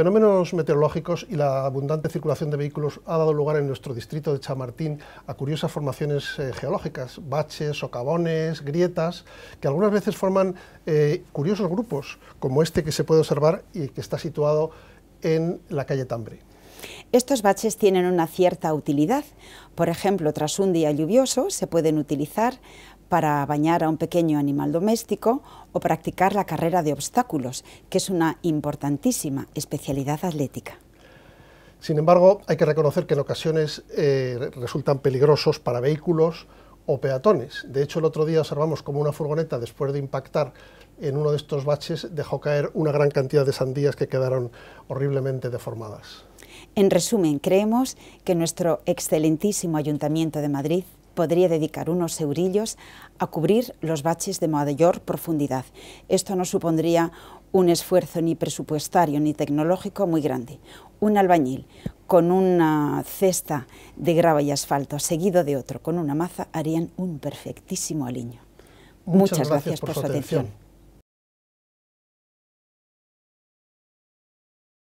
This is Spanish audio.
fenómenos meteorológicos y la abundante circulación de vehículos ha dado lugar en nuestro distrito de Chamartín a curiosas formaciones eh, geológicas, baches, socavones, grietas, que algunas veces forman eh, curiosos grupos, como este que se puede observar y que está situado en la calle Tambre. Estos baches tienen una cierta utilidad. Por ejemplo, tras un día lluvioso se pueden utilizar para bañar a un pequeño animal doméstico o practicar la carrera de obstáculos, que es una importantísima especialidad atlética. Sin embargo, hay que reconocer que en ocasiones eh, resultan peligrosos para vehículos o peatones. De hecho, el otro día observamos cómo una furgoneta, después de impactar en uno de estos baches, dejó caer una gran cantidad de sandías que quedaron horriblemente deformadas. En resumen, creemos que nuestro excelentísimo Ayuntamiento de Madrid podría dedicar unos eurillos a cubrir los baches de mayor profundidad. Esto no supondría un esfuerzo ni presupuestario ni tecnológico muy grande. Un albañil con una cesta de grava y asfalto seguido de otro con una maza harían un perfectísimo aliño. Muchas, gracias, por, su atención.